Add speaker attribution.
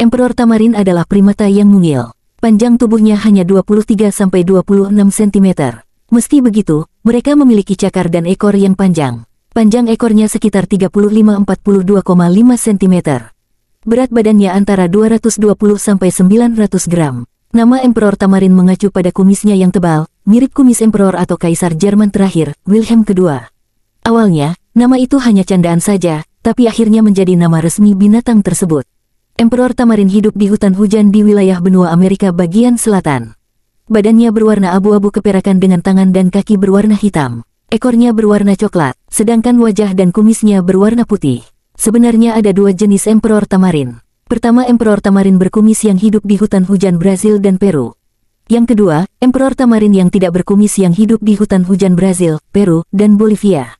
Speaker 1: Emperor Tamarin adalah primata yang mungil. Panjang tubuhnya hanya 23-26 cm. Meski begitu, mereka memiliki cakar dan ekor yang panjang. Panjang ekornya sekitar 35-42,5 cm. Berat badannya antara 220-900 gram. Nama Emperor Tamarin mengacu pada kumisnya yang tebal, mirip kumis Emperor atau Kaisar Jerman terakhir, Wilhelm II. Awalnya, nama itu hanya candaan saja, tapi akhirnya menjadi nama resmi binatang tersebut. Emperor Tamarin hidup di hutan hujan di wilayah benua Amerika bagian selatan. Badannya berwarna abu-abu keperakan dengan tangan dan kaki berwarna hitam. Ekornya berwarna coklat, sedangkan wajah dan kumisnya berwarna putih. Sebenarnya ada dua jenis Emperor Tamarin. Pertama Emperor Tamarin berkumis yang hidup di hutan hujan Brazil dan Peru. Yang kedua, Emperor Tamarin yang tidak berkumis yang hidup di hutan hujan Brazil, Peru, dan Bolivia.